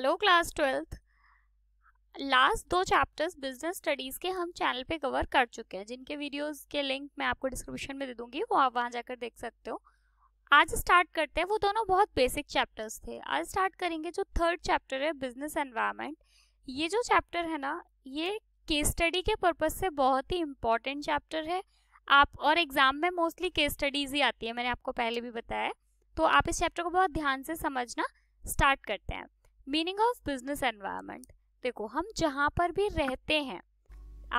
hello class twelfth last दो chapters business studies के हम चैनल पे कवर कर चुके हैं जिनके वीडियोस के लिंक मैं आपको डिस्क्रिप्शन में दे दूंगी वो आप वहाँ जाकर देख सकते हो आज स्टार्ट करते हैं वो दोनों बहुत बेसिक चैप्टर्स थे आज स्टार्ट करेंगे जो थर्ड चैप्टर है बिजनेस एनवायरमेंट ये जो चैप्टर है ना ये केस स्टडी के पर्पज़ से बहुत ही इंपॉर्टेंट चैप्टर है आप और एग्ज़ाम में मोस्टली केस स्टडीज़ ही आती है मैंने आपको पहले भी बताया तो आप इस चैप्टर को बहुत ध्यान से समझना स्टार्ट करते हैं मीनिंग ऑफ बिजनेस एनवायरनमेंट देखो हम जहाँ पर भी रहते हैं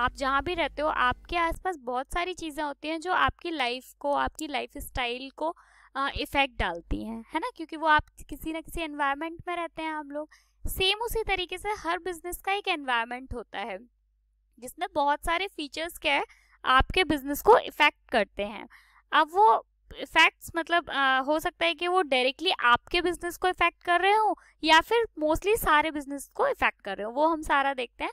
आप जहाँ भी रहते हो आपके आसपास बहुत सारी चीज़ें होती हैं जो आपकी लाइफ को आपकी लाइफ स्टाइल को इफ़ेक्ट डालती हैं है ना क्योंकि वो आप किसी ना किसी एनवायरनमेंट में रहते हैं हम लोग सेम उसी तरीके से हर बिजनेस का एक एनवायरनमेंट होता है जिसमें बहुत सारे फीचर्स क्या है आपके बिजनेस को इफ़ेक्ट करते हैं अब वो इफेक्ट्स मतलब आ, हो सकता है कि वो डायरेक्टली आपके बिजनेस को इफेक्ट कर रहे हो या फिर मोस्टली सारे बिजनेस को इफेक्ट कर रहे हो वो हम सारा देखते हैं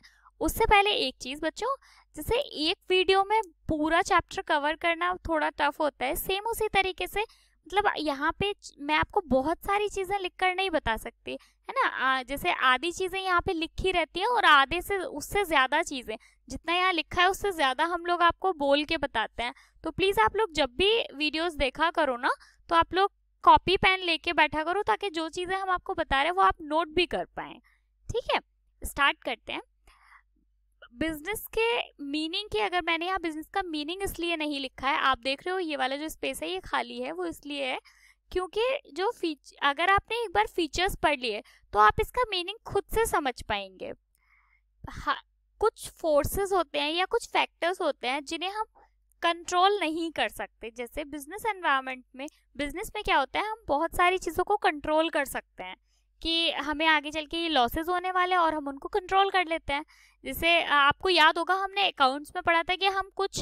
उससे पहले एक चीज़ बच्चों जैसे एक वीडियो में पूरा चैप्टर कवर करना थोड़ा टफ होता है सेम उसी तरीके से मतलब यहाँ पे मैं आपको बहुत सारी चीज़ें लिख कर नहीं बता सकती है ना आ, जैसे आधी चीज़ें यहाँ पे लिखी रहती है और आधे से उससे ज़्यादा चीज़ें जितना यहाँ लिखा है उससे ज़्यादा हम लोग आपको बोल के बताते हैं तो प्लीज़ आप लोग जब भी वीडियोस देखा करो ना तो आप लोग कॉपी पेन लेके बैठा करो ताकि जो चीज़ें हम आपको बता रहे हैं वो आप नोट भी कर पाएँ ठीक है स्टार्ट करते हैं बिजनेस के मीनिंग की अगर मैंने यहाँ बिजनेस का मीनिंग इसलिए नहीं लिखा है आप देख रहे हो ये वाला जो स्पेस है ये खाली है वो इसलिए है क्योंकि जो फीच अगर आपने एक बार फीचर्स पढ़ लिए तो आप इसका मीनिंग खुद से समझ पाएंगे हाँ, कुछ फोर्सेस होते हैं या कुछ फैक्टर्स होते हैं जिन्हें हम कंट्रोल नहीं कर सकते जैसे बिजनेस एनवायरनमेंट में बिजनेस में क्या होता है हम बहुत सारी चीज़ों को कंट्रोल कर सकते हैं कि हमें आगे चल के ये लॉसेज होने वाले हैं और हम उनको कंट्रोल कर लेते हैं जैसे आपको याद होगा हमने अकाउंट्स में पढ़ा था कि हम कुछ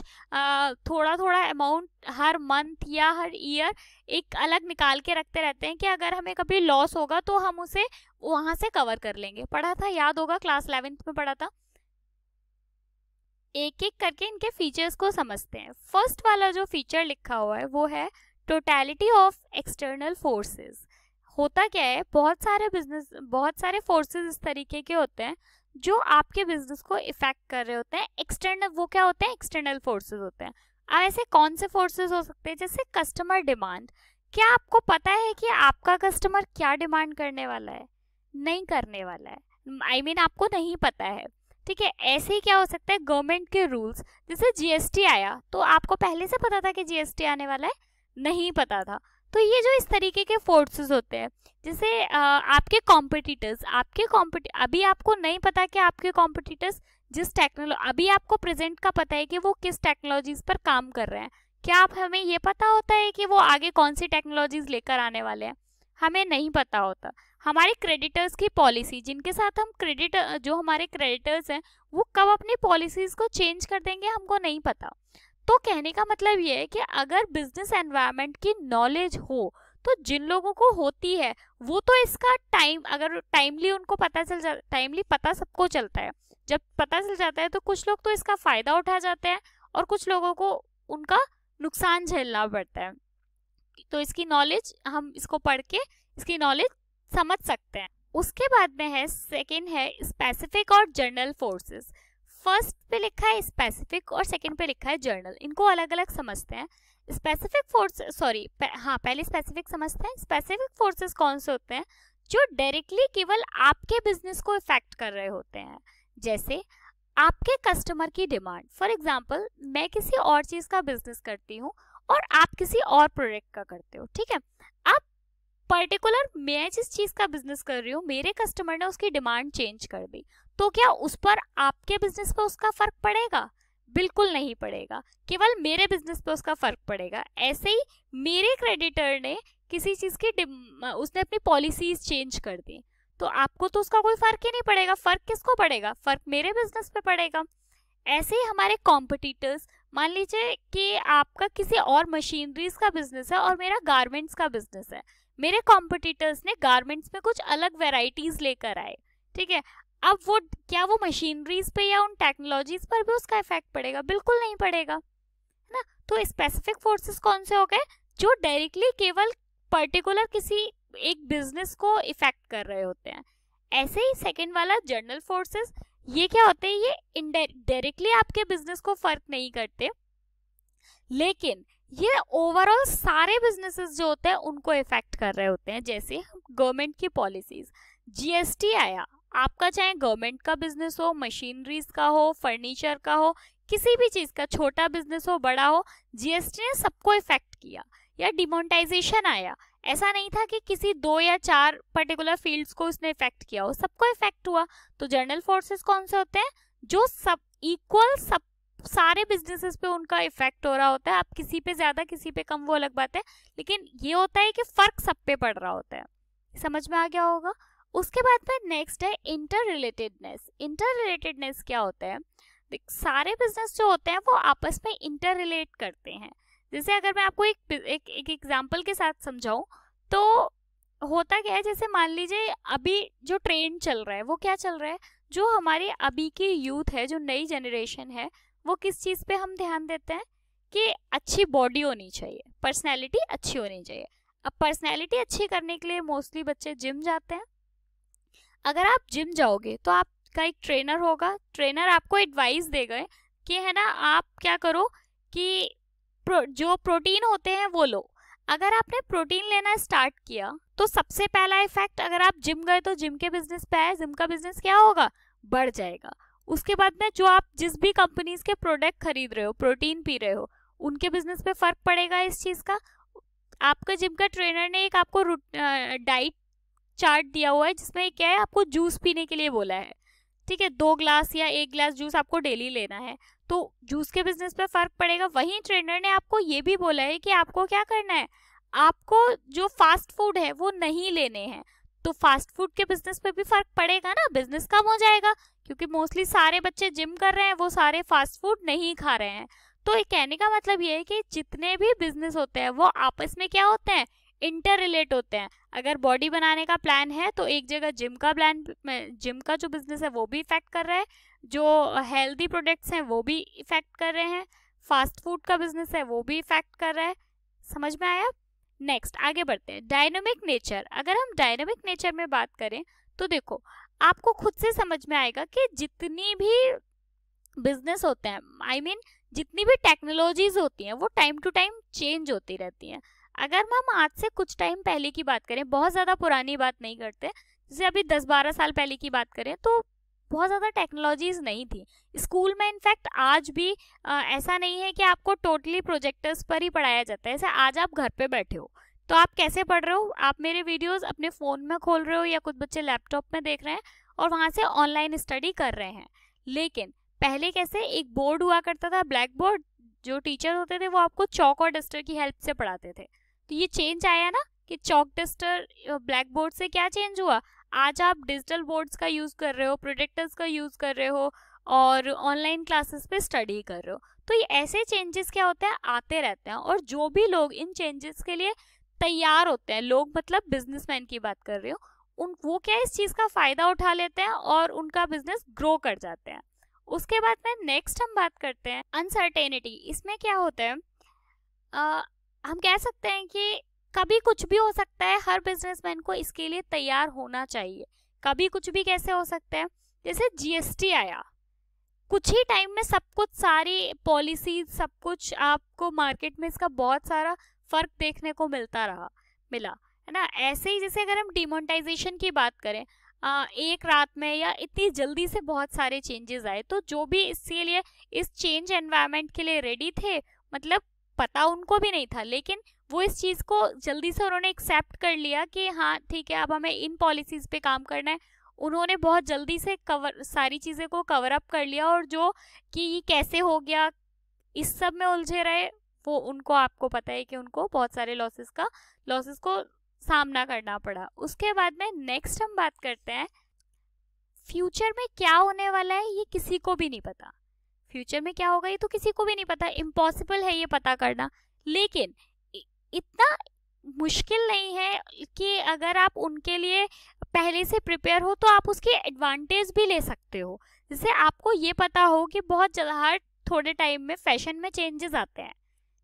थोड़ा थोड़ा अमाउंट हर मंथ या हर ईयर एक अलग निकाल के रखते रहते हैं कि अगर हमें कभी लॉस होगा तो हम उसे वहां से कवर कर लेंगे पढ़ा था याद होगा क्लास इलेवेंथ में पढ़ा था एक एक करके इनके फीचर्स को समझते हैं फर्स्ट वाला जो फीचर लिखा हुआ है वो है टोटैलिटी ऑफ एक्सटर्नल फोर्सेस होता क्या है बहुत सारे बिजनेस बहुत सारे फोर्सेस इस तरीके के होते हैं जो आपके बिजनेस को इफेक्ट कर रहे होते हैं एक्सटर्नल वो क्या होते हैं एक्सटर्नल फोर्सेज होते हैं अब ऐसे कौन से फोर्सेज हो सकते हैं जैसे कस्टमर डिमांड क्या आपको पता है कि आपका कस्टमर क्या डिमांड करने वाला है नहीं करने वाला है आई I मीन mean, आपको नहीं पता है ठीक है ऐसे ही क्या हो सकता है गवर्नमेंट के रूल्स जैसे जीएसटी आया तो आपको पहले से पता था कि जीएसटी आने वाला है नहीं पता था तो ये जो इस तरीके के फोर्सेस होते हैं जैसे आपके कॉम्पिटिटर्स आपके कॉम्पिट अभी आपको नहीं पता कि आपके कॉम्पिटिटर्स जिस टेक्नोलॉजी अभी आपको प्रेजेंट का पता है कि वो किस टेक्नोलॉजीज पर काम कर रहे हैं क्या आप हमें ये पता होता है कि वो आगे कौन सी टेक्नोलॉजीज लेकर आने वाले हैं हमें नहीं पता होता हमारे क्रेडिटर्स की पॉलिसी जिनके साथ हम क्रेडिट जो हमारे क्रेडिटर्स हैं वो कब अपनी पॉलिसीज़ को चेंज कर देंगे हमको नहीं पता तो कहने का मतलब ये है कि अगर बिजनेस एनवायरनमेंट की नॉलेज हो तो जिन लोगों को होती है वो तो इसका टाइम अगर टाइमली उनको पता चल जाता टाइमली पता सबको चलता है जब पता चल जाता है तो कुछ लोग तो इसका फ़ायदा उठा जाते हैं और कुछ लोगों को उनका नुकसान झेलना पड़ता है तो इसकी नॉलेज हम इसको पढ़ के इसकी नॉलेज समझ सकते हैं उसके बाद में है सेकेंड है स्पेसिफिक और जनरल फोर्सेस फर्स्ट पे लिखा है स्पेसिफिक और सेकंड पे लिखा है जर्नल इनको अलग अलग समझते हैं स्पेसिफिक फोर्स सॉरी हाँ पहले स्पेसिफिक समझते हैं स्पेसिफिक फोर्सेस कौन से होते हैं जो डायरेक्टली केवल आपके बिजनेस को इफेक्ट कर रहे होते हैं जैसे आपके कस्टमर की डिमांड फॉर एग्जाम्पल मैं किसी और चीज़ का बिजनेस करती हूँ और आप किसी और प्रोडक्ट का करते हो ठीक है आप पर्टिकुलर मैं जिस चीज़ का बिजनेस कर रही हूँ मेरे कस्टमर ने उसकी डिमांड चेंज कर दी तो क्या उस पर आपके बिजनेस पर उसका फर्क पड़ेगा बिल्कुल नहीं पड़ेगा केवल मेरे बिजनेस पे उसका फर्क पड़ेगा ऐसे ही मेरे क्रेडिटर ने किसी चीज़ की उसने अपनी पॉलिसीज चेंज कर दी तो आपको तो उसका कोई फर्क ही नहीं पड़ेगा फर्क किसको पड़ेगा फर्क मेरे बिजनेस पे पड़ेगा ऐसे ही हमारे कॉम्पिटिटर्स मान लीजिए कि आपका किसी और मशीनरीज का बिजनेस है और मेरा गारमेंट्स का बिजनेस है मेरे कॉम्पिटिटर्स ने गारमेंट्स में कुछ अलग वेराइटीज़ लेकर आए ठीक है अब वो क्या वो मशीनरीज पे या उन टेक्नोलॉजीज पर भी उसका इफेक्ट पड़ेगा बिल्कुल नहीं पड़ेगा है ना तो स्पेसिफिक फोर्सेस कौन से हो गए जो डायरेक्टली केवल पर्टिकुलर किसी एक बिजनेस को इफेक्ट कर रहे होते हैं ऐसे ही सेकेंड वाला जर्नल फोर्सेस ये क्या होते हैं ये डायरेक्टली आपके बिजनेस को फर्क नहीं करते लेकिन ये ओवरऑल सारे बिजनेसेस जो होते हैं उनको इफेक्ट कर रहे होते हैं जैसे गवर्नमेंट की पॉलिसीज जीएसटी आया आपका चाहे गवर्नमेंट का बिजनेस हो मशीनरीज का हो फर्नीचर का हो किसी भी चीज़ का छोटा बिजनेस हो बड़ा हो जीएसटी ने सबको इफेक्ट किया या डिमोनेटाइजेशन आया ऐसा नहीं था कि किसी दो या चार पर्टिकुलर फील्ड्स को इसने इफेक्ट किया हो सबको इफेक्ट हुआ तो जनरल फोर्सेस कौन से होते हैं जो सब इक्वल सब सारे बिजनेसेस पे उनका इफेक्ट हो रहा होता है आप किसी पे ज़्यादा किसी पे कम वो अलग बात है लेकिन ये होता है कि फ़र्क सब पे पड़ रहा होता है समझ में आ गया होगा उसके बाद में नेक्स्ट है इंटर रिलेटेडनेस इंटर रिलेटेडनेस क्या होता है सारे बिजनेस जो होते हैं वो आपस में इंटर रिलेट करते हैं जैसे अगर मैं आपको एक एक एग्जाम्पल के साथ समझाऊँ तो होता क्या है जैसे मान लीजिए अभी जो ट्रेंड चल रहा है वो क्या चल रहा है जो हमारी अभी की यूथ है जो नई जनरेशन है वो किस चीज़ पे हम ध्यान देते हैं कि अच्छी बॉडी होनी चाहिए पर्सनैलिटी अच्छी होनी चाहिए अब पर्सनैलिटी अच्छी करने के लिए मोस्टली बच्चे जिम जाते हैं अगर आप जिम जाओगे तो आपका एक ट्रेनर होगा ट्रेनर आपको एडवाइस देगा कि है ना आप क्या करो कि प्रो, जो प्रोटीन होते हैं वो लो अगर आपने प्रोटीन लेना स्टार्ट किया तो सबसे पहला इफेक्ट अगर आप जिम गए तो जिम के बिजनेस पे आए जिम का बिजनेस क्या होगा बढ़ जाएगा उसके बाद में जो आप जिस भी कंपनीज के प्रोडक्ट खरीद रहे हो प्रोटीन पी रहे हो उनके बिजनेस पे फर्क पड़ेगा इस चीज़ का आपका जिम का ट्रेनर ने एक आपको डाइट चार्ट दिया हुआ है जिसमें क्या है आपको जूस पीने के लिए बोला है ठीक है दो ग्लास या एक ग्लास जूस आपको डेली लेना है तो जूस के बिजनेस पे फर्क पड़ेगा वहीं ट्रेनर ने आपको ये भी बोला है कि आपको क्या करना है आपको जो फास्ट फूड है वो नहीं लेने हैं तो फास्ट फूड के बिजनेस पे भी फर्क पड़ेगा ना बिजनेस कम हो जाएगा क्योंकि मोस्टली सारे बच्चे जिम कर रहे हैं वो सारे फास्ट फूड नहीं खा रहे हैं तो ये कहने का मतलब ये है कि जितने भी बिजनेस होते हैं वो आपस में क्या होते हैं इंटर रिलेट होते हैं अगर बॉडी बनाने का प्लान है तो एक जगह जिम का प्लान जिम का जो बिजनेस है वो भी इफेक्ट कर रहा है जो हेल्दी प्रोडक्ट्स हैं वो भी इफेक्ट कर रहे हैं फास्ट फूड का बिजनेस है वो भी इफेक्ट कर रहा है समझ में आया नेक्स्ट आगे बढ़ते हैं डायनमिक नेचर अगर हम डायनमिक नेचर में बात करें तो देखो आपको खुद से समझ में आएगा कि जितनी भी बिजनेस होते हैं आई I मीन mean, जितनी भी टेक्नोलॉजीज होती हैं वो टाइम टू टाइम चेंज होती रहती हैं अगर हम आज से कुछ टाइम पहले की बात करें बहुत ज़्यादा पुरानी बात नहीं करते जैसे अभी दस बारह साल पहले की बात करें तो बहुत ज़्यादा टेक्नोलॉजीज़ नहीं थी स्कूल में इनफैक्ट आज भी आ, ऐसा नहीं है कि आपको टोटली प्रोजेक्टर्स पर ही पढ़ाया जाता है जैसे आज आप घर पे बैठे हो तो आप कैसे पढ़ रहे हो आप मेरे वीडियोस अपने फ़ोन में खोल रहे हो या कुछ बच्चे लैपटॉप में देख रहे हैं और वहाँ से ऑनलाइन स्टडी कर रहे हैं लेकिन पहले कैसे एक बोर्ड हुआ करता था ब्लैक बोर्ड जो टीचर होते थे वो आपको चौक और डस्टर की हेल्प से पढ़ाते थे तो ये चेंज आया ना कि चौक डस्टर ब्लैक बोर्ड से क्या चेंज हुआ आज आप डिजिटल बोर्ड्स का यूज़ कर रहे हो प्रोजेक्टर्स का यूज़ कर रहे हो और ऑनलाइन क्लासेस पे स्टडी कर रहे हो तो ये ऐसे चेंजेस क्या होते हैं आते रहते हैं और जो भी लोग इन चेंजेस के लिए तैयार होते हैं लोग मतलब बिजनेसमैन की बात कर रही हो उन वो क्या इस चीज़ का फ़ायदा उठा लेते हैं और उनका बिजनेस ग्रो कर जाते हैं उसके बाद में नेक्स्ट हम बात करते हैं अनसर्टेनिटी इसमें क्या होता है हम कह सकते हैं कि कभी कुछ भी हो सकता है हर बिजनेसमैन को इसके लिए तैयार होना चाहिए कभी कुछ भी कैसे हो सकता है जैसे जीएसटी आया कुछ ही टाइम में सब कुछ सारी पॉलिसी सब कुछ आपको मार्केट में इसका बहुत सारा फर्क देखने को मिलता रहा मिला है ना ऐसे ही जैसे अगर हम डिमोनेटाइजेशन की बात करें आ, एक रात में या इतनी जल्दी से बहुत सारे चेंजेस आए तो जो भी इसके लिए इस चेंज एनवायरमेंट के लिए रेडी थे मतलब पता उनको भी नहीं था लेकिन वो इस चीज़ को जल्दी से उन्होंने एक्सेप्ट कर लिया कि हाँ ठीक है अब हमें इन पॉलिसीज़ पे काम करना है उन्होंने बहुत जल्दी से कवर सारी चीज़ें को कवर अप कर लिया और जो कि ये कैसे हो गया इस सब में उलझे रहे वो उनको आपको पता है कि उनको बहुत सारे लॉसेस का लॉसेस को सामना करना पड़ा उसके बाद में नेक्स्ट हम बात करते हैं फ्यूचर में क्या होने वाला है ये किसी को भी नहीं पता फ्यूचर में क्या होगा ये तो किसी को भी नहीं पता इम्पॉसिबल है ये पता करना लेकिन इतना मुश्किल नहीं है कि अगर आप उनके लिए पहले से प्रिपेयर हो तो आप उसकी एडवांटेज भी ले सकते हो जिससे आपको ये पता हो कि बहुत जल्द हर थोड़े टाइम में फैशन में चेंजेस आते हैं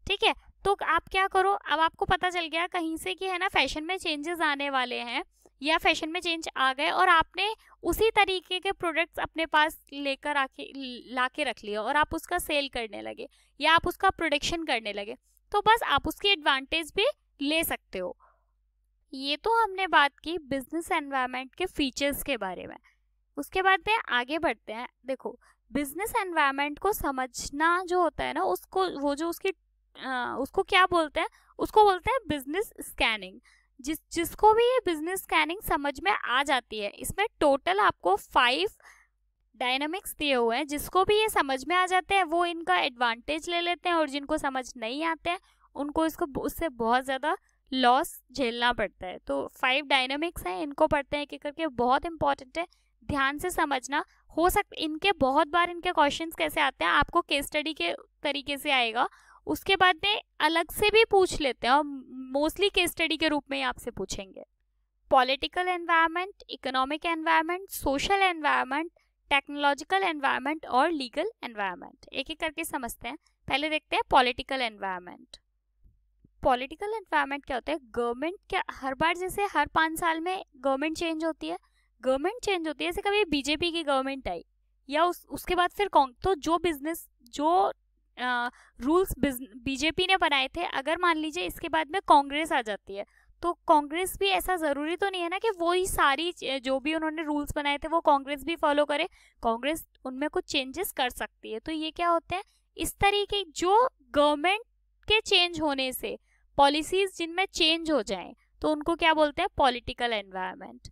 ठीक है तो आप क्या करो अब आपको पता चल गया कहीं से कि है ना फैशन में चेंजेस आने वाले हैं या फैशन में चेंज आ गए और आपने उसी तरीके के प्रोडक्ट्स अपने पास लेकर आके ला के रख लिए और आप उसका सेल करने लगे या आप उसका प्रोडक्शन करने लगे तो बस आप उसकी एडवांटेज भी ले सकते हो ये तो हमने बात की बिजनेस एनवायरनमेंट के फीचर्स के बारे में उसके बाद में आगे बढ़ते हैं देखो बिजनेस एनवायरनमेंट को समझना जो होता है ना उसको वो जो उसकी आ, उसको क्या बोलते हैं उसको बोलते हैं बिजनेस स्कैनिंग जिस जिसको भी ये बिजनेस स्कैनिंग समझ में आ जाती है इसमें टोटल आपको फाइव डायनामिक्स दिए हुए हैं जिसको भी ये समझ में आ जाते हैं वो इनका एडवांटेज ले लेते हैं और जिनको समझ नहीं आते हैं उनको इसको उससे बहुत ज़्यादा लॉस झेलना पड़ता है तो फाइव डायनामिक्स हैं इनको पढ़ते हैं कि करके बहुत इंपॉर्टेंट है ध्यान से समझना हो सकता इनके बहुत बार इनके क्वेश्चंस कैसे आते हैं आपको केस स्टडी के तरीके से आएगा उसके बाद में अलग से भी पूछ लेते हैं और मोस्टली केस स्टडी के रूप में ही आपसे पूछेंगे political environment economic environment social environment technological environment और लीगल एनवायरनमेंट एक एक करके समझते हैं पहले देखते हैं पॉलिटिकल एनवायरनमेंट पॉलिटिकल एनवायरनमेंट क्या होता है गवर्नमेंट क्या हर बार जैसे हर पाँच साल में गवर्नमेंट चेंज होती है गवर्नमेंट चेंज होती है जैसे कभी बीजेपी की गवर्नमेंट आई या उस उसके बाद फिर कौन तो जो बिजनेस जो रूल्स बीजेपी ने बनाए थे अगर मान लीजिए इसके बाद में कांग्रेस आ जाती है तो कांग्रेस भी ऐसा ज़रूरी तो नहीं है ना कि वो ही सारी जो भी उन्होंने रूल्स बनाए थे वो कांग्रेस भी फॉलो करे कांग्रेस उनमें कुछ चेंजेस कर सकती है तो ये क्या होते हैं इस तरीके जो गवर्नमेंट के चेंज होने से पॉलिसीज जिनमें चेंज हो जाए तो उनको क्या बोलते हैं पॉलिटिकल एनवायरनमेंट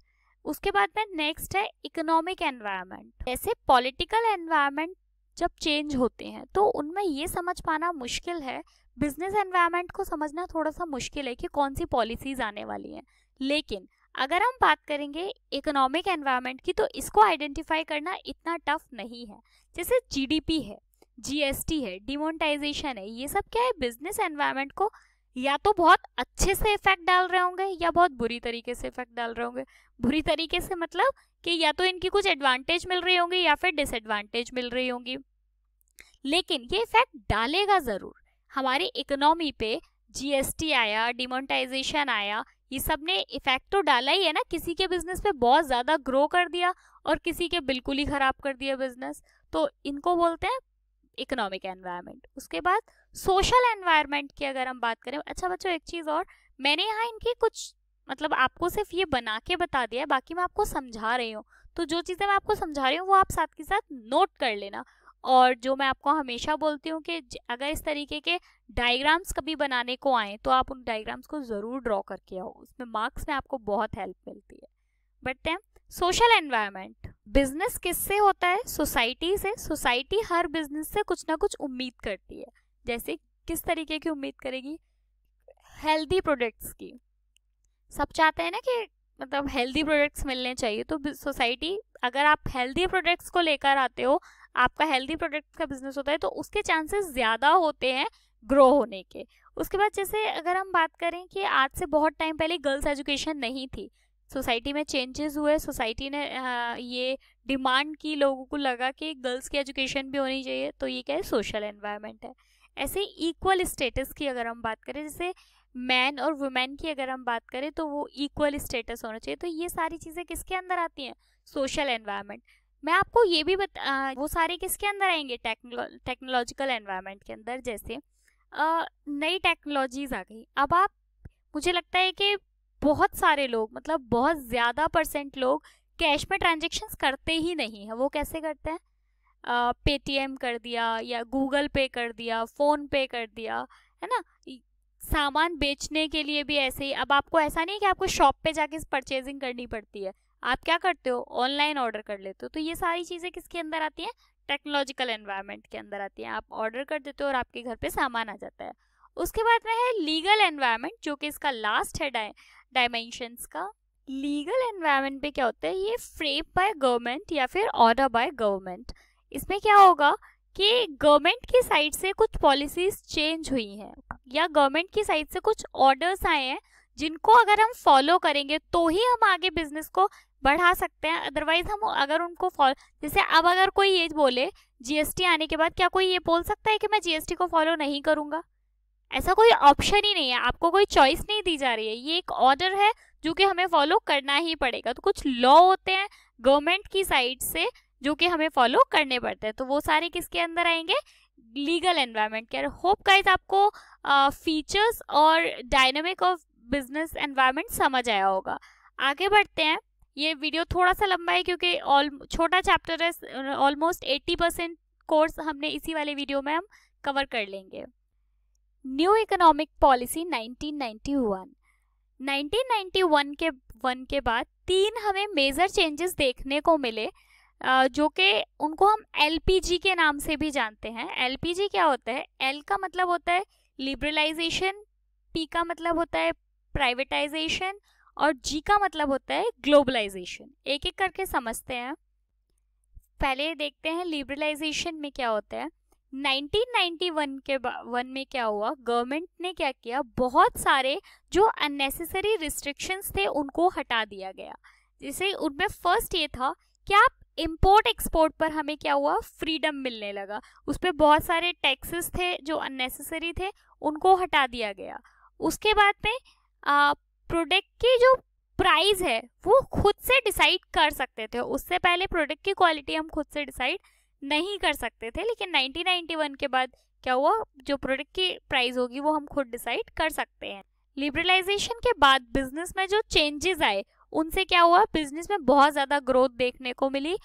उसके बाद में नेक्स्ट है इकोनॉमिक एनवायरनमेंट जैसे पॉलिटिकल एनवायरनमेंट जब चेंज होते हैं तो उनमें ये समझ पाना मुश्किल है बिजनेस एनवायरनमेंट को समझना थोड़ा सा मुश्किल है कि कौन सी पॉलिसीज आने वाली हैं लेकिन अगर हम बात करेंगे इकोनॉमिक एनवायरनमेंट की तो इसको आइडेंटिफाई करना इतना टफ नहीं है जैसे जीडीपी है जीएसटी है डिमोनिटाइजेशन है ये सब क्या है बिजनेस एनवायरनमेंट को या तो बहुत अच्छे से इफेक्ट डाल रहे होंगे या बहुत बुरी तरीके से इफेक्ट डाल रहे होंगे बुरी तरीके से मतलब कि या तो इनकी कुछ एडवांटेज मिल रही होंगी या फिर डिसएडवांटेज मिल रही होंगी लेकिन ये इफेक्ट डालेगा ज़रूर हमारी इकोनॉमी पे जीएसटी आया डिमोनेटाइजेशन आया ये सब ने इफेक्ट तो डाला ही है ना किसी के बिजनेस पे बहुत ज़्यादा ग्रो कर दिया और किसी के बिल्कुल ही ख़राब कर दिया बिजनेस तो इनको बोलते हैं इकोनॉमिक एनवायरमेंट उसके बाद सोशल एनवायरनमेंट की अगर हम बात करें अच्छा बच्चों एक चीज़ और मैंने यहाँ इनकी कुछ मतलब आपको सिर्फ ये बना के बता दिया है बाकी मैं आपको समझा रही हूँ तो जो चीज़ें मैं आपको समझा रही हूँ वो आप साथ के साथ नोट कर लेना और जो मैं आपको हमेशा बोलती हूँ कि अगर इस तरीके के डायग्राम्स कभी बनाने को आए तो आप उन डायग्राम्स को ज़रूर ड्रॉ करके आओ उसमें मार्क्स में आपको बहुत हेल्प मिलती है बट सोशल एनवायरमेंट बिजनेस किससे होता है सोसाइटी से सोसाइटी हर बिजनेस से कुछ ना कुछ उम्मीद करती है जैसे किस तरीके की उम्मीद करेगी हेल्दी प्रोडक्ट्स की सब चाहते हैं ना कि मतलब हेल्दी प्रोडक्ट्स मिलने चाहिए तो सोसाइटी अगर आप हेल्दी प्रोडक्ट्स को लेकर आते हो आपका हेल्दी प्रोडक्ट का बिजनेस होता है तो उसके चांसेस ज़्यादा होते हैं ग्रो होने के उसके बाद जैसे अगर हम बात करें कि आज से बहुत टाइम पहले गर्ल्स एजुकेशन नहीं थी सोसाइटी में चेंजेस हुए सोसाइटी ने ये डिमांड की लोगों को लगा कि गर्ल्स की एजुकेशन भी होनी चाहिए तो ये क्या है सोशल एनवायरनमेंट है ऐसे इक्वल स्टेटस की अगर हम बात करें जैसे मैन और वुमेन की अगर हम बात करें तो वो इक्वल स्टेटस होना चाहिए तो ये सारी चीज़ें किसके अंदर आती हैं सोशल एनवायरनमेंट मैं आपको ये भी बता वो सारे किसके अंदर आएंगे टेक्नो टेक्नोलॉजिकल एनवायरनमेंट के अंदर जैसे नई टेक्नोलॉजीज आ गई अब आप मुझे लगता है कि बहुत सारे लोग मतलब बहुत ज़्यादा परसेंट लोग कैश में ट्रांजेक्शन्स करते ही नहीं हैं वो कैसे करते हैं पेटीएम कर दिया या गूगल पे कर दिया फ़ोन पे कर दिया है ना सामान बेचने के लिए भी ऐसे ही अब आपको ऐसा नहीं है कि आपको शॉप पे जाके परचेजिंग करनी पड़ती है आप क्या करते हो ऑनलाइन ऑर्डर कर लेते हो तो ये सारी चीज़ें किसके अंदर आती हैं टेक्नोलॉजिकल एनवायरनमेंट के अंदर आती हैं आप ऑर्डर कर देते हो और आपके घर पे सामान आ जाता है उसके बाद में है लीगल एनवायरनमेंट जो कि इसका लास्ट है डायमेंशंस का लीगल एनवायरनमेंट पे क्या होता है ये फ्रेम बाय गवर्नमेंट या फिर ऑर्डर बाय गवर्नमेंट इसमें क्या होगा कि गवर्नमेंट की साइड से कुछ पॉलिसीज चेंज हुई हैं या गवर्नमेंट की साइड से कुछ ऑर्डर्स आए हैं जिनको अगर हम फॉलो करेंगे तो ही हम आगे बिजनेस को बढ़ा सकते हैं अदरवाइज हम अगर उनको फॉलो जैसे अब अगर कोई ये बोले जीएसटी आने के बाद क्या कोई ये बोल सकता है कि मैं जीएसटी को फॉलो नहीं करूँगा ऐसा कोई ऑप्शन ही नहीं है आपको कोई चॉइस नहीं दी जा रही है ये एक ऑर्डर है जो कि हमें फॉलो करना ही पड़ेगा तो कुछ लॉ होते हैं गवर्नमेंट की साइड से जो कि हमें फॉलो करने पड़ते हैं तो वो सारे किसके अंदर आएंगे लीगल एनवायरनमेंट के होप गाइज आपको फीचर्स और डायनामिक ऑफ बिजनेस एनवायरनमेंट समझ आया होगा आगे बढ़ते हैं ये वीडियो थोड़ा सा लंबा है क्योंकि ऑल छोटा चैप्टर है ऑलमोस्ट एट्टी परसेंट कोर्स हमने इसी वाले वीडियो में हम कवर कर लेंगे न्यू इकोनॉमिक पॉलिसी 1991 1991 के वन के बाद तीन हमें मेजर चेंजेस देखने को मिले जो कि उनको हम एल के नाम से भी जानते हैं एल क्या होता है एल का मतलब होता है लिबरलाइजेशन पी का मतलब होता है प्राइवेटाइजेशन और जी का मतलब होता है ग्लोबलाइजेशन एक एक करके समझते हैं पहले देखते हैं लिबरलाइजेशन में क्या होता है 1991 के वन में क्या हुआ गवर्नमेंट ने क्या किया बहुत सारे जो अननेसेसरी रिस्ट्रिक्शंस थे उनको हटा दिया गया जैसे उनमें फर्स्ट ये था कि आप इम्पोर्ट एक्सपोर्ट पर हमें क्या हुआ फ्रीडम मिलने लगा उस पर बहुत सारे टैक्सेस थे जो अननेसेसरी थे उनको हटा दिया गया उसके बाद में प्रोडक्ट की जो प्राइस है वो खुद से डिसाइड कर सकते थे उससे पहले प्रोडक्ट की क्वालिटी हम खुद से डिसाइड नहीं कर सकते थे लेकिन 1991 के बाद क्या हुआ जो प्रोडक्ट की प्राइस होगी वो हम खुद डिसाइड कर सकते हैं लिबरलाइजेशन के बाद बिजनेस में जो चेंजेस आए उनसे क्या हुआ बिजनेस में बहुत ज़्यादा ग्रोथ देखने को मिली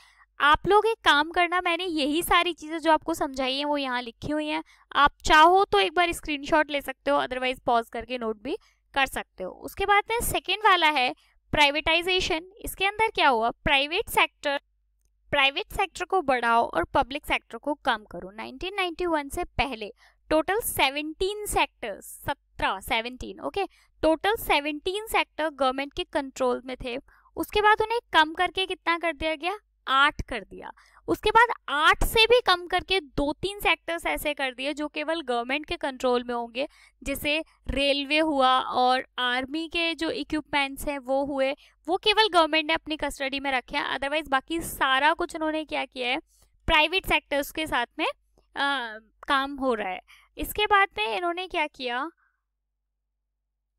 आप लोग एक काम करना मैंने यही सारी चीज़ें जो आपको समझाई हैं वो यहाँ लिखी हुई हैं आप चाहो तो एक बार स्क्रीनशॉट ले सकते हो अदरवाइज पॉज करके नोट भी कर सकते हो उसके बाद में सेकेंड वाला है प्राइवेटाइजेशन इसके अंदर क्या हुआ प्राइवेट सेक्टर प्राइवेट सेक्टर को बढ़ाओ और पब्लिक सेक्टर को कम करो 1991 से पहले टोटल 17 सेक्टर्स सत्रह seventeen okay total seventeen sector government के कंट्रोल में थे उसके बाद उन्हें कम करके कितना कर दिया गया आठ कर दिया उसके बाद आठ से भी कम करके दो तीन सेक्टर्स ऐसे कर दिए जो केवल गवर्नमेंट के कंट्रोल में होंगे जैसे रेलवे हुआ और आर्मी के जो इक्विपमेंट्स हैं वो हुए वो केवल गवर्नमेंट ने अपनी कस्टडी में रखे हैं अदरवाइज बाकी सारा कुछ उन्होंने क्या किया है प्राइवेट सेक्टर्स के साथ में आ, काम हो रहा है इसके बाद में इन्होंने क्या किया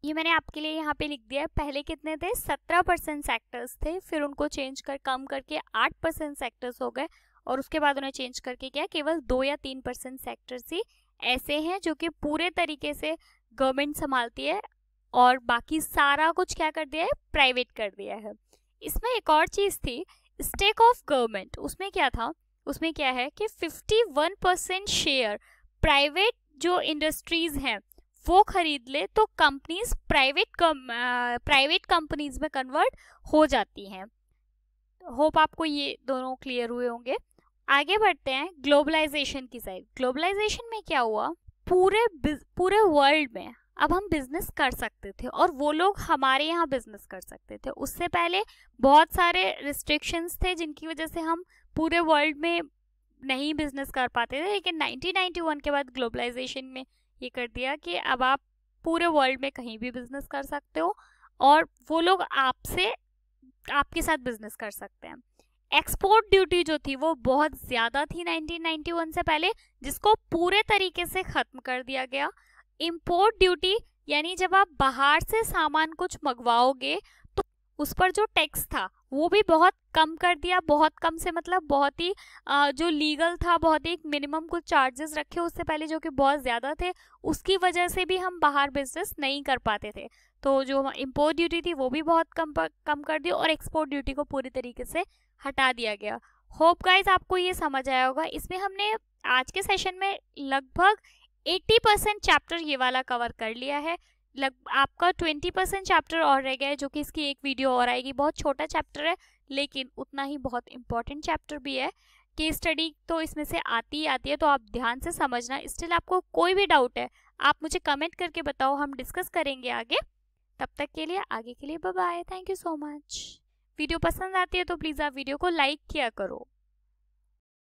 ये मैंने आपके लिए यहाँ पे लिख दिया है पहले कितने थे सत्रह परसेंट सेक्टर्स थे फिर उनको चेंज कर कम करके आठ परसेंट सेक्टर्स हो गए और उसके बाद उन्हें चेंज करके क्या केवल दो या तीन परसेंट सेक्टर्स ही ऐसे हैं जो कि पूरे तरीके से गवर्नमेंट संभालती है और बाकी सारा कुछ क्या कर दिया है प्राइवेट कर दिया है इसमें एक और चीज़ थी स्टेक ऑफ गवर्नमेंट उसमें क्या था उसमें क्या है कि फिफ्टी परसेंट शेयर प्राइवेट जो इंडस्ट्रीज हैं वो खरीद ले तो कंपनीज प्राइवेट प्राइवेट कंपनीज में कन्वर्ट हो जाती हैं होप आपको ये दोनों क्लियर हुए होंगे आगे बढ़ते हैं ग्लोबलाइजेशन की साइड ग्लोबलाइजेशन में क्या हुआ पूरे पूरे वर्ल्ड में अब हम बिजनेस कर सकते थे और वो लोग हमारे यहाँ बिजनेस कर सकते थे उससे पहले बहुत सारे रिस्ट्रिक्शंस थे जिनकी वजह से हम पूरे वर्ल्ड में नहीं बिजनेस कर पाते थे लेकिन 1991 के बाद ग्लोबलाइजेशन में ये कर दिया कि अब आप पूरे वर्ल्ड में कहीं भी बिजनेस कर सकते हो और वो लोग आपसे आपके साथ बिजनेस कर सकते हैं एक्सपोर्ट ड्यूटी जो थी वो बहुत ज़्यादा थी 1991 से पहले जिसको पूरे तरीके से ख़त्म कर दिया गया इम्पोर्ट ड्यूटी यानी जब आप बाहर से सामान कुछ मंगवाओगे उस पर जो टैक्स था वो भी बहुत कम कर दिया बहुत कम से मतलब बहुत ही जो लीगल था बहुत ही मिनिमम कुछ चार्जेस रखे उससे पहले जो कि बहुत ज़्यादा थे उसकी वजह से भी हम बाहर बिजनेस नहीं कर पाते थे तो जो इम्पोर्ट ड्यूटी थी वो भी बहुत कम कम कर दी और एक्सपोर्ट ड्यूटी को पूरी तरीके से हटा दिया गया होप गाइज आपको ये समझ आया होगा इसमें हमने आज के सेशन में लगभग 80 परसेंट चैप्टर ये वाला कवर कर लिया है लग आपका ट्वेंटी परसेंट चैप्टर और रह गया है जो कि इसकी एक वीडियो और आएगी बहुत छोटा चैप्टर है लेकिन उतना ही बहुत इंपॉर्टेंट चैप्टर भी है कि स्टडी तो इसमें से आती ही आती है तो आप ध्यान से समझना स्टिल आपको कोई भी डाउट है आप मुझे कमेंट करके बताओ हम डिस्कस करेंगे आगे तब तक के लिए आगे के लिए bye thank you so much video पसंद आती है तो प्लीज़ आप वीडियो को लाइक किया करो